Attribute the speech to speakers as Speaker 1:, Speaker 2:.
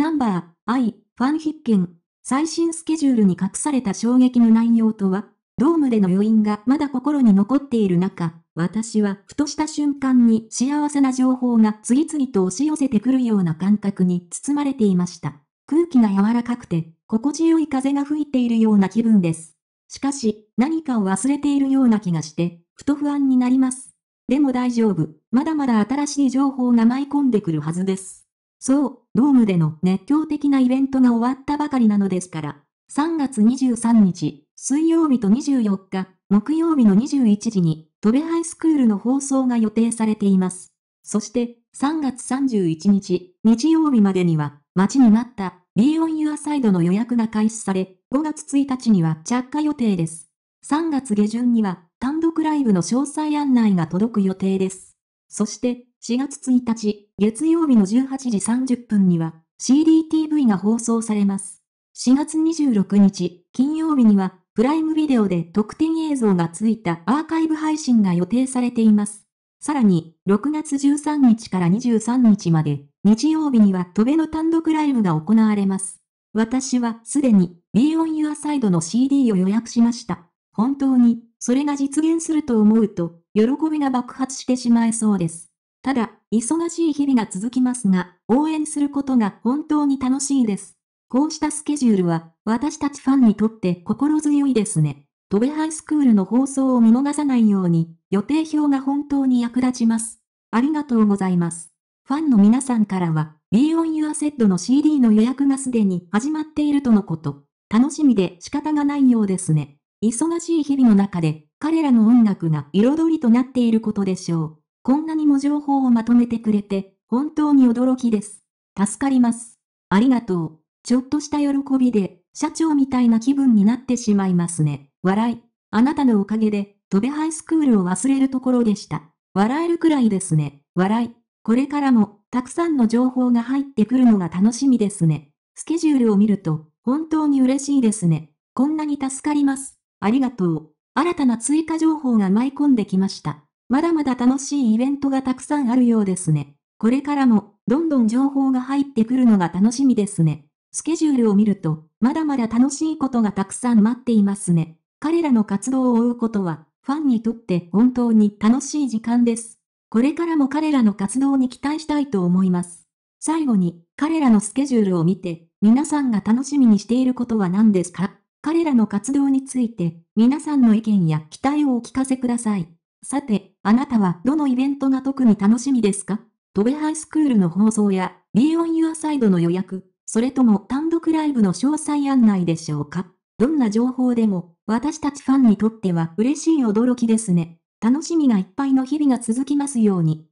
Speaker 1: ナンバー、I、ファン必見。最新スケジュールに隠された衝撃の内容とは、ドームでの余韻がまだ心に残っている中、私はふとした瞬間に幸せな情報が次々と押し寄せてくるような感覚に包まれていました。空気が柔らかくて、心地よい風が吹いているような気分です。しかし、何かを忘れているような気がして、ふと不安になります。でも大丈夫、まだまだ新しい情報が舞い込んでくるはずです。そう、ドームでの熱狂的なイベントが終わったばかりなのですから、3月23日、水曜日と24日、木曜日の21時に、トベハイスクールの放送が予定されています。そして、3月31日、日曜日までには、待ちに待った、ビーオンユアサイドの予約が開始され、5月1日には着火予定です。3月下旬には、単独ライブの詳細案内が届く予定です。そして、4月1日、月曜日の18時30分には、CDTV が放送されます。4月26日、金曜日には、プライムビデオで特典映像がついたアーカイブ配信が予定されています。さらに、6月13日から23日まで、日曜日には戸辺の単独ライブが行われます。私はすでに Be On Your Side の CD を予約しました。本当にそれが実現すると思うと、喜びが爆発してしまいそうです。ただ、忙しい日々が続きますが、応援することが本当に楽しいです。こうしたスケジュールは、私たちファンにとって心強いですね。戸部ハイスクールの放送を見逃さないように、予定表が本当に役立ちます。ありがとうございます。ファンの皆さんからは、Be On Your Set の CD の予約がすでに始まっているとのこと。楽しみで仕方がないようですね。忙しい日々の中で、彼らの音楽が彩りとなっていることでしょう。こんなにも情報をまとめてくれて、本当に驚きです。助かります。ありがとう。ちょっとした喜びで、社長みたいな気分になってしまいますね。笑い。あなたのおかげで、飛べハイスクールを忘れるところでした。笑えるくらいですね。笑い。これからも、たくさんの情報が入ってくるのが楽しみですね。スケジュールを見ると、本当に嬉しいですね。こんなに助かります。ありがとう。新たな追加情報が舞い込んできました。まだまだ楽しいイベントがたくさんあるようですね。これからも、どんどん情報が入ってくるのが楽しみですね。スケジュールを見ると、まだまだ楽しいことがたくさん待っていますね。彼らの活動を追うことは、ファンにとって本当に楽しい時間です。これからも彼らの活動に期待したいと思います。最後に、彼らのスケジュールを見て、皆さんが楽しみにしていることは何ですか彼らの活動について、皆さんの意見や期待をお聞かせください。さて、あなたはどのイベントが特に楽しみですかトベハイスクールの放送や、ビーオンユアサイドの予約、それとも単独ライブの詳細案内でしょうかどんな情報でも、私たちファンにとっては嬉しい驚きですね。楽しみがいっぱいの日々が続きますように。